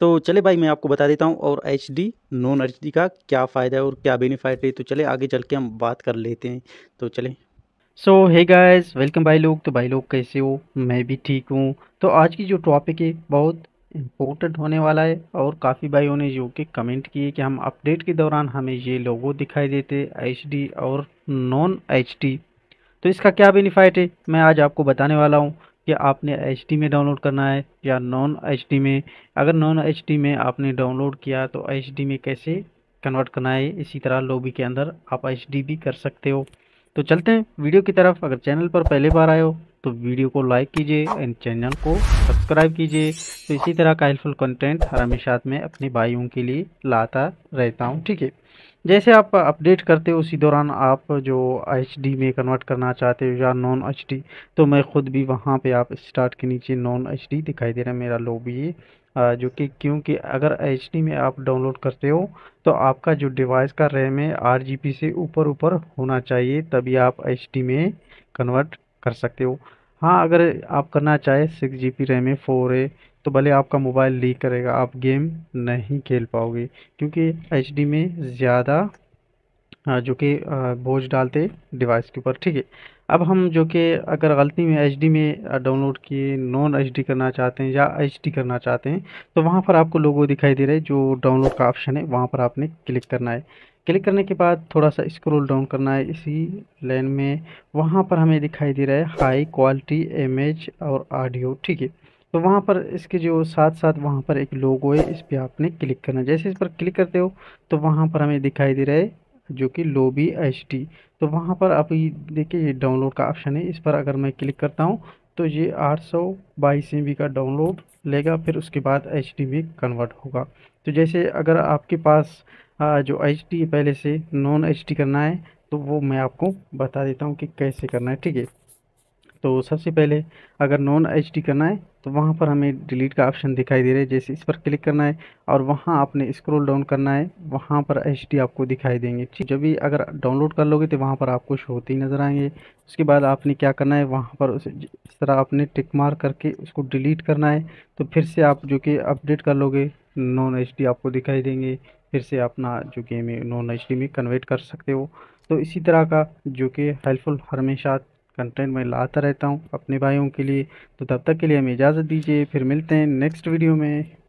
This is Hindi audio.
तो चले भाई मैं आपको बता देता हूँ और एच डी नॉन एच डी का क्या फ़ायदा है और क्या बेनिफिट है तो चले आगे चल के हम बात कर लेते हैं तो चले सो है गाइज वेलकम भाई लोग तो भाई लोग कैसे हो मैं भी ठीक हूँ तो आज की जो टॉपिक है बहुत इम्पोर्टेंट होने वाला है और काफ़ी भाइयों ने जो कि कमेंट किए कि हम अपडेट के दौरान हमें ये लोगो दिखाई देते एच और नॉन एच तो इसका क्या बेनिफाइट है मैं आज आपको बताने वाला हूँ कि आपने एच में डाउनलोड करना है या नॉन एच में अगर नॉन एच में आपने डाउनलोड किया तो एच में कैसे कन्वर्ट करना है इसी तरह लोबी के अंदर आप एच भी कर सकते हो तो चलते हैं वीडियो की तरफ अगर चैनल पर पहले बार आए हो तो वीडियो को लाइक कीजिए एंड चैनल को सब्सक्राइब कीजिए तो इसी तरह का हेल्पफुल कंटेंट हर हमेशा मैं अपने भाइयों के लिए लाता रहता हूँ ठीक है जैसे आप अपडेट करते हो उसी दौरान आप जो एच में कन्वर्ट करना चाहते हो या नॉन एच तो मैं ख़ुद भी वहाँ पे आप स्टार्ट के नीचे नॉन एच दिखाई दे रहा है मेरा लोबी ये जो कि क्योंकि अगर एच में आप डाउनलोड करते हो तो आपका जो डिवाइस का रैम है आर से ऊपर ऊपर होना चाहिए तभी आप एच में कन्वर्ट कर सकते हो हाँ अगर आप करना चाहे सिक्स जी बी रैम है फोर है तो भले आपका मोबाइल लीक करेगा आप गेम नहीं खेल पाओगे क्योंकि एच में ज़्यादा जो कि बोझ डालते डिवाइस के ऊपर ठीक है अब हम जो कि अगर गलती में एच में डाउनलोड किए नॉन एच करना चाहते हैं या एच करना चाहते हैं तो वहाँ पर आपको लोगो दिखाई दे रहा है जो डाउनलोड का ऑप्शन है वहाँ पर आपने क्लिक करना है क्लिक करने के बाद थोड़ा सा स्क्रॉल डाउन करना है इसी लाइन में वहाँ पर हमें दिखाई दे रहा है हाई क्वालिटी इमेज और ऑडियो ठीक है तो वहाँ पर इसके जो साथ साथ वहाँ पर एक लोगो है इस पर आपने क्लिक करना है जैसे इस पर क्लिक करते हो तो वहाँ पर हमें दिखाई दे रहा है जो कि लोबी एच तो वहाँ पर आप ये देखिए ये डाउनलोड का ऑप्शन है इस पर अगर मैं क्लिक करता हूँ तो ये आठ सौ बाईस एम का डाउनलोड लेगा फिर उसके बाद एच में कन्वर्ट होगा तो जैसे अगर आपके पास जो एच पहले से नॉन एच करना है तो वो मैं आपको बता देता हूँ कि कैसे करना है ठीक है तो सबसे पहले अगर नॉन एच करना है तो वहाँ पर हमें डिलीट का ऑप्शन दिखाई दे रहा है जैसे इस पर क्लिक करना है और वहाँ आपने स्क्रॉल डाउन करना है वहाँ पर एच आपको दिखाई देंगे ठीक जब भी अगर डाउनलोड कर लोगे तो वहाँ पर आपको शो होते ही नज़र आएंगे उसके बाद आपने क्या करना है वहाँ पर उस इस तरह आपने टिक मार करके उसको डिलीट करना है तो फिर से आप जो कि अपडेट कर लोगे नॉन एच आपको दिखाई देंगे फिर से अपना जो गेम है नॉन एच में कन्वर्ट कर सकते हो तो इसी तरह का जो कि हेल्पफुल हमेशा कंटेंट मैं लाता रहता हूँ अपने भाइयों के लिए तो तब तक के लिए हमें इजाज़त दीजिए फिर मिलते हैं नेक्स्ट वीडियो में